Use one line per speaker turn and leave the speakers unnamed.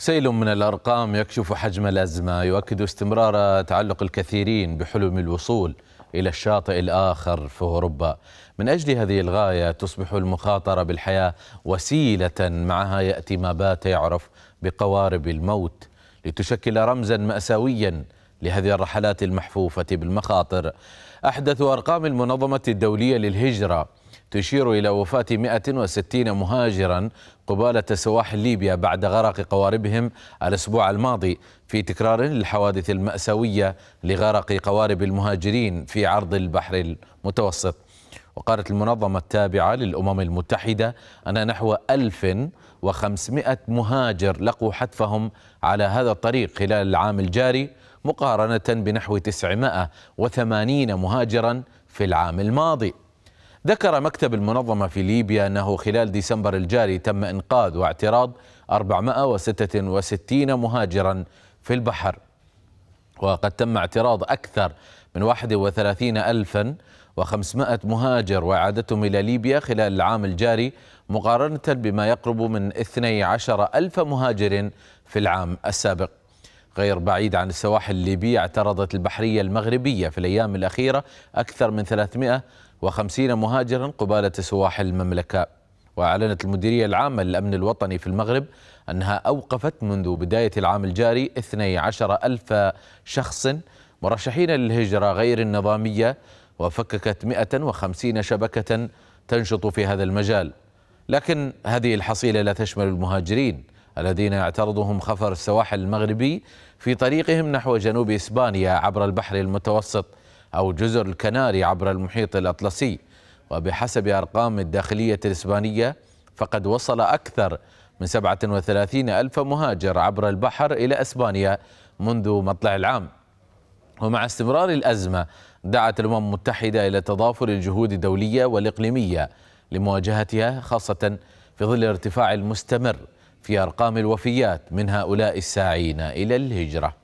سيل من الأرقام يكشف حجم الأزمة يؤكد استمرار تعلق الكثيرين بحلم الوصول إلى الشاطئ الآخر في أوروبا من أجل هذه الغاية تصبح المخاطرة بالحياة وسيلة معها يأتي ما بات يعرف بقوارب الموت لتشكل رمزا مأساويا لهذه الرحلات المحفوفة بالمخاطر أحدث أرقام المنظمة الدولية للهجرة تشير إلى وفاة 160 مهاجرا قبالة سواحل ليبيا بعد غرق قواربهم الأسبوع الماضي في تكرار للحوادث المأساوية لغرق قوارب المهاجرين في عرض البحر المتوسط وقالت المنظمة التابعة للأمم المتحدة أن نحو 1500 مهاجر لقوا حتفهم على هذا الطريق خلال العام الجاري مقارنة بنحو 980 مهاجرا في العام الماضي ذكر مكتب المنظمة في ليبيا أنه خلال ديسمبر الجاري تم إنقاذ واعتراض 466 مهاجرا في البحر وقد تم اعتراض أكثر من 31 ألفا و500 مهاجر وإعادتهم إلى ليبيا خلال العام الجاري مقارنة بما يقرب من 12 ألف مهاجر في العام السابق غير بعيد عن السواحل الليبية اعترضت البحرية المغربية في الأيام الأخيرة أكثر من 350 مهاجرا قبالة سواحل المملكة وأعلنت المديرية العامة للأمن الوطني في المغرب أنها أوقفت منذ بداية العام الجاري 12 ألف شخص مرشحين للهجرة غير النظامية وفككت 150 شبكة تنشط في هذا المجال لكن هذه الحصيلة لا تشمل المهاجرين الذين يعترضهم خفر السواحل المغربي في طريقهم نحو جنوب إسبانيا عبر البحر المتوسط أو جزر الكناري عبر المحيط الأطلسي وبحسب أرقام الداخلية الإسبانية فقد وصل أكثر من 37 ألف مهاجر عبر البحر إلى أسبانيا منذ مطلع العام ومع استمرار الأزمة دعت الأمم المتحدة إلى تضافر الجهود الدولية والإقليمية لمواجهتها خاصة في ظل الارتفاع المستمر في أرقام الوفيات من هؤلاء الساعين إلى الهجرة